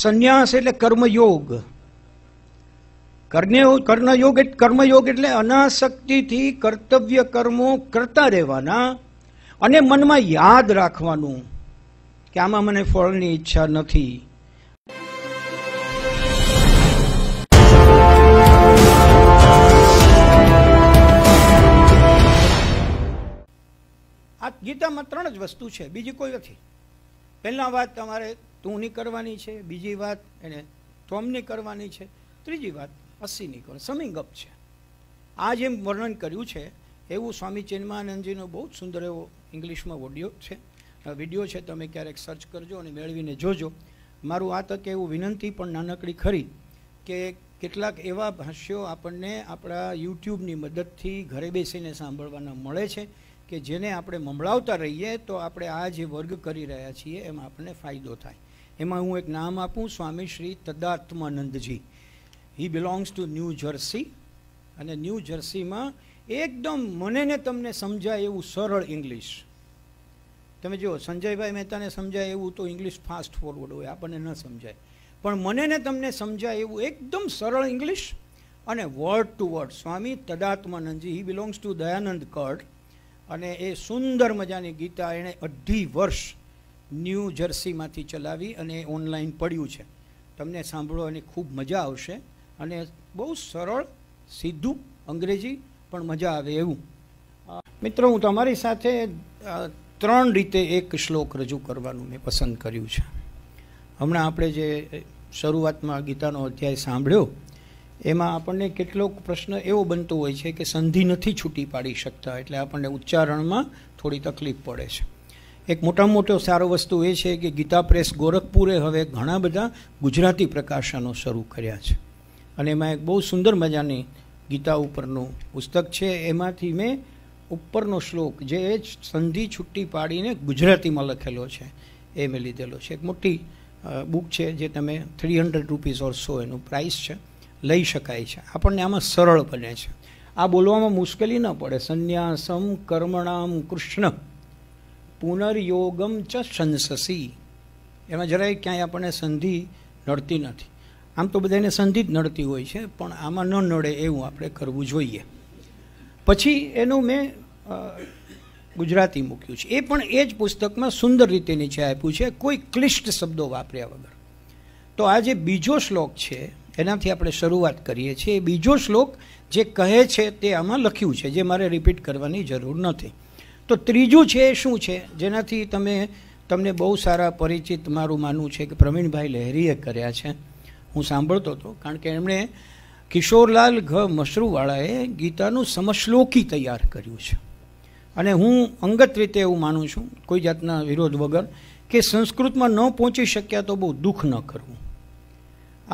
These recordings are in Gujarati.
સંન્યાસ એટલે કર્મયોગ કર્ણયોગ કર્મયોગ એટલે અનાશક્તિથી કર્તવ્ય કર્મો કરતા રહેવાના અને મનમાં યાદ રાખવાનું કે આમાં મને ફળની ઈચ્છા નથી આ ગીતામાં ત્રણ જ વસ્તુ છે બીજી કોઈ નથી પહેલા વાત તમારે તૂંની કરવાની છે બીજી વાત એણે તોમની કરવાની છે ત્રીજી વાત અસ્સીની કરો સમિંગ અપ છે આ જેમ વર્ણન કર્યું છે એવું સ્વામી ચિન્માનંદજીનો બહુ જ સુંદર એવો ઇંગ્લિશમાં ઓડિયો છે વિડીયો છે તમે ક્યારેક સર્ચ કરજો અને મેળવીને જોજો મારું આ તક એવું વિનંતી પણ નાનકડી ખરી કે કેટલાક એવા ભાષ્યો આપણને આપણા યુટ્યુબની મદદથી ઘરે બેસીને સાંભળવાના મળે છે કે જેને આપણે મંભળાવતા રહીએ તો આપણે આ જે વર્ગ કરી રહ્યા છીએ એમાં આપણને ફાયદો થાય એમાં હું એક નામ આપું Swami Shri Tadatmanandaji he belongs to New Jersey અને ન્યૂ જર્સીમાં એકદમ મને ને તમને સમજાય એવું સરળ ઇંગ્લિશ તમે જુઓ સંજયભાઈ મહેતાને સમજાય એવું તો ઇંગ્લિશ ફાસ્ટ ફોરવર્ડ હોય આપણને ન સમજાય પણ મને ને તમને સમજાય એવું એકદમ સરળ ઇંગ્લિશ અને word to word Swami Tadatmanandaji he belongs to Dayananda કડ અને એ સુંદર મજાની ગીતા એણે અઢી વર્ષ ન્યૂ જર્સીમાંથી ચલાવી અને ઓનલાઈન પડ્યું છે તમને સાંભળો અને ખૂબ મજા આવશે અને બહુ સરળ સીધું અંગ્રેજી પણ મજા આવે એવું મિત્રો હું તમારી સાથે ત્રણ રીતે એક શ્લોક રજૂ કરવાનું મેં પસંદ કર્યું છે હમણાં આપણે જે શરૂઆતમાં ગીતાનો અધ્યાય સાંભળ્યો એમાં આપણને કેટલોક પ્રશ્ન એવો બનતો હોય છે કે સંધિ નથી છૂટી પાડી શકતા એટલે આપણને ઉચ્ચારણમાં થોડી તકલીફ પડે છે એક મોટા મોટો સારો વસ્તુ એ છે કે ગીતા પ્રેસ ગોરખપુરે હવે ઘણા બધા ગુજરાતી પ્રકાશનો શરૂ કર્યા છે અને એમાં એક બહુ સુંદર મજાની ગીતા ઉપરનું પુસ્તક છે એમાંથી મેં ઉપરનો શ્લોક જે એ જ સંધિ છુટ્ટી પાડીને ગુજરાતીમાં લખેલો છે એ મેં લીધેલો છે એક મોટી બુક છે જે તમે થ્રી હંડ્રેડ રૂપીઝ ઓરસો એનું પ્રાઇસ છે લઈ શકાય છે આપણને આમાં સરળ બને છે આ બોલવામાં મુશ્કેલી ન પડે સંન્યાસમ કર્મણામ કૃષ્ણ પુનર્યોગમ ચ સંસસી એમાં જરાય ક્યાંય આપણને સંધિ નડતી નથી આમ તો બધાને સંધિ જ નડતી હોય છે પણ આમાં ન નડે એવું આપણે કરવું જોઈએ પછી એનું મેં ગુજરાતી મૂક્યું છે એ પણ એ જ પુસ્તકમાં સુંદર રીતે નીચે આપ્યું છે કોઈ ક્લિષ્ટ શબ્દો વાપર્યા વગર તો આ જે બીજો શ્લોક છે એનાથી આપણે શરૂઆત કરીએ છીએ એ બીજો શ્લોક જે કહે છે તે આમાં લખ્યું છે જે મારે રિપીટ કરવાની જરૂર નથી તો ત્રીજું છે શું છે જેનાથી તમે તમને બહુ સારા પરિચિત મારું માનવું છે કે પ્રવીણભાઈ લહેરીએ કર્યા છે હું સાંભળતો હતો કારણ કે એમણે કિશોરલાલ ઘ મશરૂવાળાએ ગીતાનું સમશ્લોકી તૈયાર કર્યું છે અને હું અંગત રીતે એવું માનું છું કોઈ જાતના વિરોધ વગર કે સંસ્કૃતમાં ન પહોંચી શક્યા તો બહુ દુઃખ ન કરવું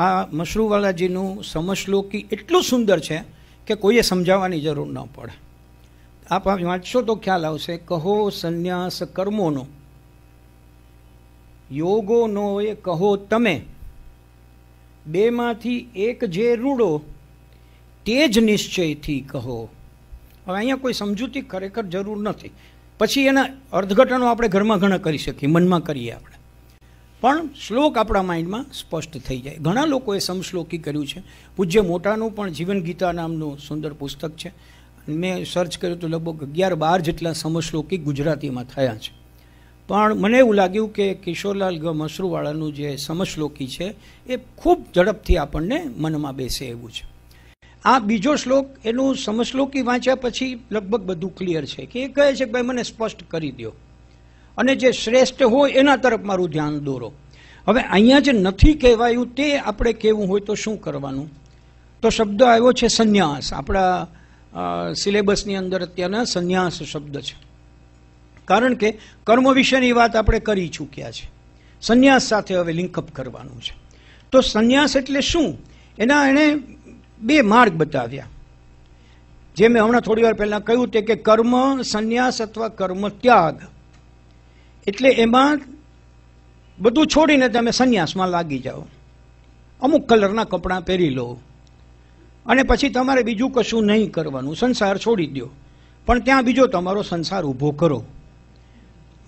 આ મશરૂવાલાજીનું સમશ્લોકી એટલું સુંદર છે કે કોઈએ સમજાવવાની જરૂર ન પડે આપ વાંચશો તો ખ્યાલ આવશે કહો સંન્યાસ કર્મોનો યોગોનો એ કહો તમે બેમાંથી એક જે રૂડો તે જ નિશ્ચયથી કહો હવે અહીંયા કોઈ સમજૂતી ખરેખર જરૂર નથી પછી એના અર્થઘટનો આપણે ઘરમાં ઘણા કરી શકીએ મનમાં કરીએ આપણે પણ શ્લોક આપણા માઇન્ડમાં સ્પષ્ટ થઈ જાય ઘણા લોકોએ સમશ્લોકી કર્યું છે પૂજ્ય મોટાનું પણ જીવન ગીતા નામનું સુંદર પુસ્તક છે મેં સર્ચ કર્યું તો લગભગ અગિયાર બાર જેટલા સમશ્લોકી ગુજરાતીમાં થયા છે પણ મને એવું લાગ્યું કે કિશોરલાલ ગ મસરૂવાળાનું જે સમશ્લોકી છે એ ખૂબ ઝડપથી આપણને મનમાં બેસે એવું છે આ બીજો શ્લોક એનું સમશ્લોકી વાંચ્યા પછી લગભગ બધું ક્લિયર છે કે એ કહે છે કે ભાઈ મને સ્પષ્ટ કરી દો અને જે શ્રેષ્ઠ હોય એના તરફ મારું ધ્યાન દોરો હવે અહીંયા જે નથી કહેવાયું તે આપણે કહેવું હોય તો શું કરવાનું તો શબ્દ આવ્યો છે સંન્યાસ આપણા સિલેબસની અંદર અત્યારના સંન્યાસ શબ્દ છે કારણ કે કર્મ વિશેની વાત આપણે કરી ચૂક્યા છે સંન્યાસ સાથે હવે લિંકઅપ કરવાનું છે તો સંન્યાસ એટલે શું એના એણે બે માર્ગ બતાવ્યા જે મેં હમણાં થોડી વાર પહેલાં કહ્યું તે કે કર્મ સંન્યાસ અથવા કર્મ ત્યાગ એટલે એમાં બધું છોડીને તમે સંન્યાસમાં લાગી જાઓ અમુક કલરના કપડાં પહેરી લો અને પછી તમારે બીજું કશું નહીં કરવાનું સંસાર છોડી દો પણ ત્યાં બીજો તમારો સંસાર ઊભો કરો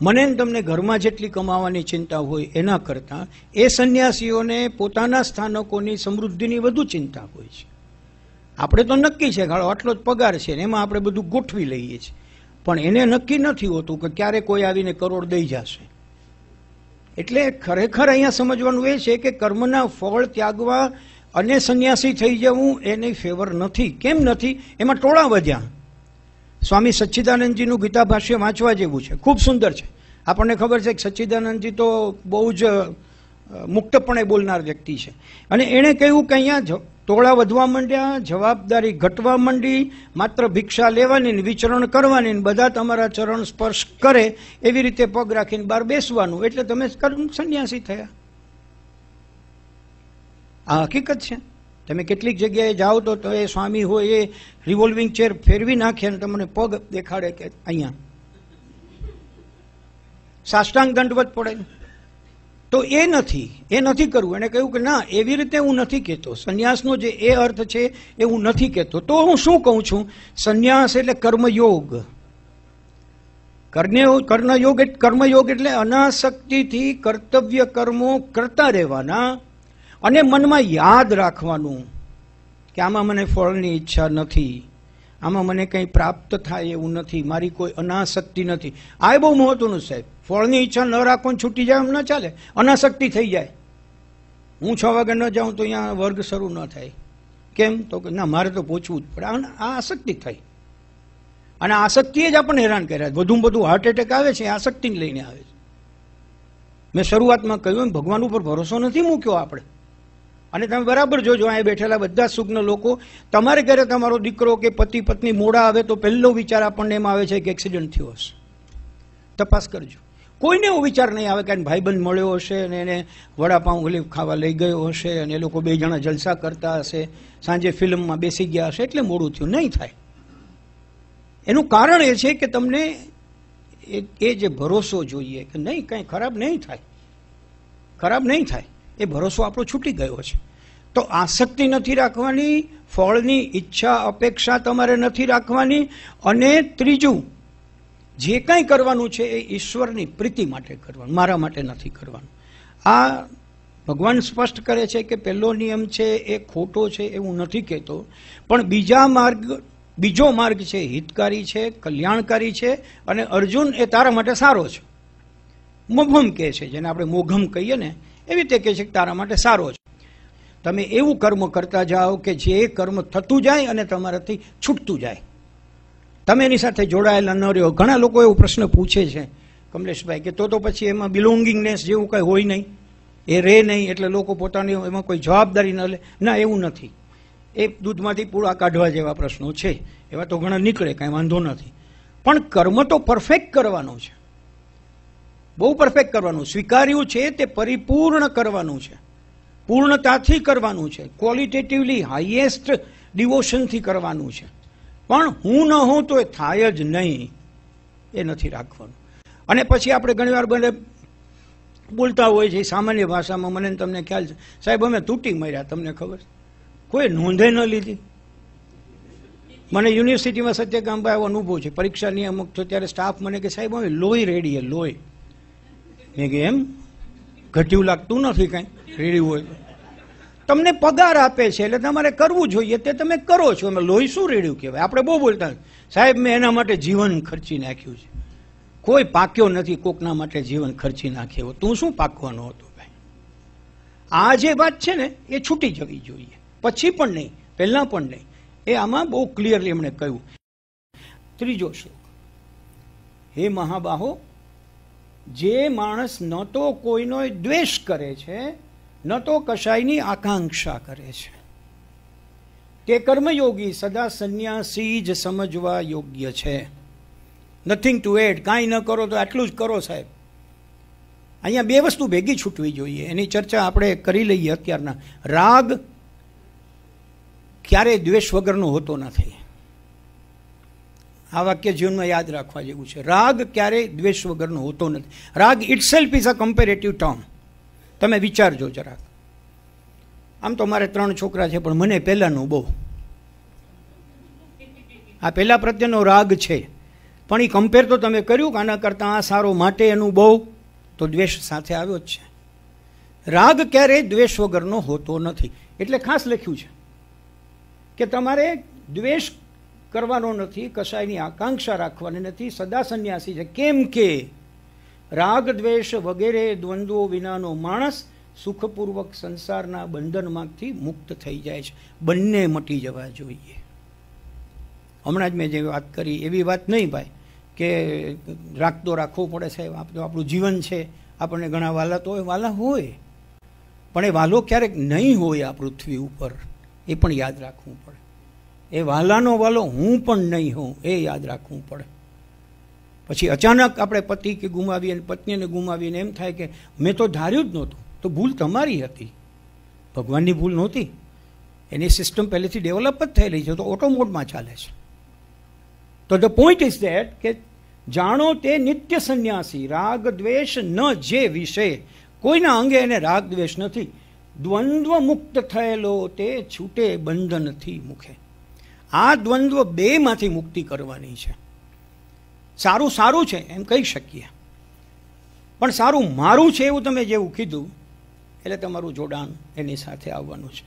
મને તમને ઘરમાં જેટલી કમાવાની ચિંતા હોય એના કરતાં એ સંન્યાસીઓને પોતાના સ્થાનકોની સમૃદ્ધિની વધુ ચિંતા હોય છે આપણે તો નક્કી છે ગાળો આટલો જ પગાર છે ને એમાં આપણે બધું ગોઠવી લઈએ છીએ પણ એને નક્કી નથી હોતું કે ક્યારે કોઈ આવીને કરોડ દઈ જશે એટલે ખરેખર અહીંયા સમજવાનું એ છે કે કર્મના ફળ ત્યાગવા અને સંન્યાસી થઈ જવું એની ફેવર નથી કેમ નથી એમાં ટોળા વધ્યા સ્વામી સચ્ચિદાનંદજીનું ગીતા ભાષ્ય વાંચવા જેવું છે ખૂબ સુંદર છે આપણને ખબર છે કે સચ્ચિદાનંદજી તો બહુ જ મુક્તપણે બોલનાર વ્યક્તિ છે અને એણે કહ્યું કે અહીંયા ટોળા વધવા માંડ્યા જવાબદારી ઘટવા માંડી માત્ર ભિક્ષા લેવાની ને વિચરણ કરવાની ને બધા તમારા ચરણ સ્પર્શ કરે એવી રીતે પગ રાખીને બહાર બેસવાનું એટલે તમે સન્યાસી થયા આ હકીકત છે તમે કેટલીક જગ્યાએ જાઓ તો તો એ સ્વામી હોય એ રિવોલ્વિંગ ચેર ફેરવી નાખે અને તમને પગ દેખાડે કે અહીંયા સાષ્ટાંગ દંડવત પડે તો એ નથી એ નથી કરવું એને કહ્યું કે ના એવી રીતે હું નથી કહેતો સંન્યાસનો જે એ અર્થ છે એ હું નથી કહેતો તો હું શું કહું છું સંન્યાસ એટલે કર્મયોગ કર્ણયોગ કર્ણયોગ કર્મયોગ એટલે અનાસક્તિથી કર્તવ્ય કર્મો કરતા રહેવાના અને મનમાં યાદ રાખવાનું કે આમાં મને ફળની ઈચ્છા નથી આમાં મને કંઈ પ્રાપ્ત થાય એવું નથી મારી કોઈ અનાશક્તિ નથી આ બહુ મહત્વનું સાહેબ ફળની ઈચ્છા ન રાખો છૂટી જાય એમ ન ચાલે અનાશક્તિ થઈ જાય હું છ વાગે ન જાઉં તો અહીંયા વર્ગ શરૂ ન થાય કેમ તો કે ના મારે તો પૂછવું જ પડે આ આસક્તિ થઈ અને આસક્તિએ જ આપણને હેરાન કર્યા વધુમાં બધું હાર્ટ એટેક આવે છે આસક્તિને લઈને આવે છે મેં શરૂઆતમાં કહ્યું એમ ભગવાન ઉપર ભરોસો નથી મૂક્યો આપણે અને તમે બરાબર જોજો અહીંયા બેઠેલા બધા સુગ્ન લોકો તમારે ઘરે તમારો દીકરો કે પતિ પત્ની મોડા આવે તો પહેલો વિચાર આપણને એમાં આવે છે કે એક્સિડન્ટ થયો હશે તપાસ કરજો કોઈને એવો વિચાર નહીં આવે કે ભાઈબંધ મળ્યો હશે અને એને વડાપાઉં ઉલીફ ખાવા લઈ ગયો હશે અને એ લોકો બે જણા જલસા કરતા હશે સાંજે ફિલ્મમાં બેસી ગયા હશે એટલે મોડું થયું નહીં થાય એનું કારણ એ છે કે તમને એ જે ભરોસો જોઈએ કે નહીં કંઈ ખરાબ નહીં થાય ખરાબ નહીં થાય એ ભરોસો આપણો છૂટી ગયો છે તો આસક્તિ નથી રાખવાની ફળની ઈચ્છા અપેક્ષા તમારે નથી રાખવાની અને ત્રીજું જે કાંઈ કરવાનું છે એ ઈશ્વરની પ્રીતિ માટે કરવાનું મારા માટે નથી કરવાનું આ ભગવાન સ્પષ્ટ કરે છે કે પહેલો નિયમ છે એ ખોટો છે એ હું નથી કહેતો પણ બીજા માર્ગ બીજો માર્ગ છે હિતકારી છે કલ્યાણકારી છે અને અર્જુન એ તારા માટે સારો છે મોઘમ કહે છે જેને આપણે મોઘમ કહીએ ને એવી રીતે તે છે કે તારા માટે સારો છે તમે એવું કર્મ કરતા જાઓ કે જે કર્મ થતું જાય અને તમારાથી છૂટતું જાય તમે એની સાથે જોડાયેલા ન રહ્યો ઘણા લોકો એવો પ્રશ્ન પૂછે છે કમલેશભાઈ કે તો તો પછી એમાં બિલોંગિંગનેસ જેવું કંઈ હોય નહીં એ રહે નહીં એટલે લોકો પોતાની એમાં કોઈ જવાબદારી ન લે ના એવું નથી એ દૂધમાંથી પૂળા કાઢવા જેવા પ્રશ્નો છે એવા તો ઘણા નીકળે કાંઈ વાંધો નથી પણ કર્મ તો પરફેક્ટ કરવાનો છે બહુ પરફેક્ટ કરવાનું સ્વીકાર્યું છે તે પરિપૂર્ણ કરવાનું છે પૂર્ણતાથી કરવાનું છે ક્વોલિટેટિવલી હાઈએસ્ટ ડિવોશનથી કરવાનું છે પણ હું ન હોઉં તો એ થાય જ નહીં એ નથી રાખવાનું અને પછી આપણે ઘણીવાર બને બોલતા હોય છે સામાન્ય ભાષામાં મને તમને ખ્યાલ છે સાહેબ અમે તૂટી મર્યા તમને ખબર કોઈ નોંધે ન લીધી મને યુનિવર્સિટીમાં સત્યકામભાઈ આવો અનુભવ છે પરીક્ષા નિયામક છો ત્યારે સ્ટાફ મને કે સાહેબ અમે લોહી રેડીએ લોહી મેં કે એમ ઘટ્યું લાગતું નથી કાંઈ રેડી હોય તમને પગાર આપે છે એટલે તમારે કરવું જોઈએ તે તમે કરો છો અમે લોહી શું રેડ્યું કહેવાય આપણે બહુ બોલતા સાહેબ મેં એના માટે જીવન ખર્ચી નાખ્યું છે કોઈ પાક્યો નથી કોકના માટે જીવન ખર્ચી નાખ્યો તું શું પાકવાનો હતો ભાઈ આ જે વાત છે ને એ છૂટી જવી જોઈએ પછી પણ નહીં પહેલાં પણ નહીં એ આમાં બહુ ક્લિયરલી એમણે કહ્યું ત્રીજો શ્લોક હે મહાબાહો જે માણસ ન તો કોઈનો દ્વેષ કરે છે ન તો કશાયની આકાંક્ષા કરે છે તે કર્મયોગી સદા સંન્યાસી જ સમજવા યોગ્ય છે નથિંગ ટુ એડ કાંઈ ન કરો તો આટલું જ કરો સાહેબ અહીંયા બે વસ્તુ ભેગી છૂટવી જોઈએ એની ચર્ચા આપણે કરી લઈએ અત્યારના રાગ ક્યારેય દ્વેષ વગરનો હોતો નથી આ વાક્ય જીવનમાં યાદ રાખવા જેવું છે રાગ ક્યારેય દ્વેષ વગરનો હોતો નથી રાગ itself is a comparative term તમે વિચારજો જરાક આમ તો મારે ત્રણ છોકરા છે પણ મને પહેલાંનો બહુ આ પહેલાં પ્રત્યેનો રાગ છે પણ એ કમ્પેર તો તમે કર્યું કે આના કરતાં આ સારો માટે એનું બહુ તો દ્વેષ સાથે આવ્યો જ છે રાગ ક્યારેય દ્વેષ વગરનો હોતો નથી એટલે ખાસ લખ્યું છે કે તમારે દ્વેષ કરવાનો નથી કશાયની આકાંક્ષા રાખવાની નથી સદા સંન્યાસી છે કેમ કે રાગ દ્વેષ વગેરે દ્વંદ્વો વિનાનો માણસ સુખપૂર્વક સંસારના બંધનમાંથી મુક્ત થઈ જાય છે બંને મટી જવા જોઈએ હમણાં જ મેં જે વાત કરી એવી વાત નહીં ભાઈ કે રાખતો રાખવો પડે છે આપણું આપણું જીવન છે આપણને ઘણા વાલા તો હોય વાલા હોય પણ એ વાલો ક્યારેક નહીં હોય આ પૃથ્વી ઉપર એ પણ યાદ રાખવું પડે એ વાલાનો વાલો હું પણ નહીં હોઉં એ યાદ રાખવું પડે પછી અચાનક આપણે પતિ કે ગુમાવીએ પત્નીને ગુમાવીને એમ થાય કે મેં તો ધાર્યું જ નહોતું તો ભૂલ તમારી હતી ભગવાનની ભૂલ નહોતી એની સિસ્ટમ પહેલેથી ડેવલપ જ થયેલી છે તો ઓટોમોડમાં ચાલે છે તો ધ પોઈન્ટ ઇઝ દેટ કે જાણો તે નિત્ય સંન્યાસી રાગ દ્વેષ ન જે વિષય કોઈના અંગે એને રાગ દ્વેષ નથી દ્વંદ્વ મુક્ત થયેલો તે છૂટે બંધનથી મુખે આ દ્વંદ્વ બેમાંથી મુક્તિ કરવાની છે સારું સારું છે એમ કહી શકીએ પણ સારું મારું છે એવું તમે જેવું કીધું એટલે તમારું જોડાણ એની સાથે આવવાનું છે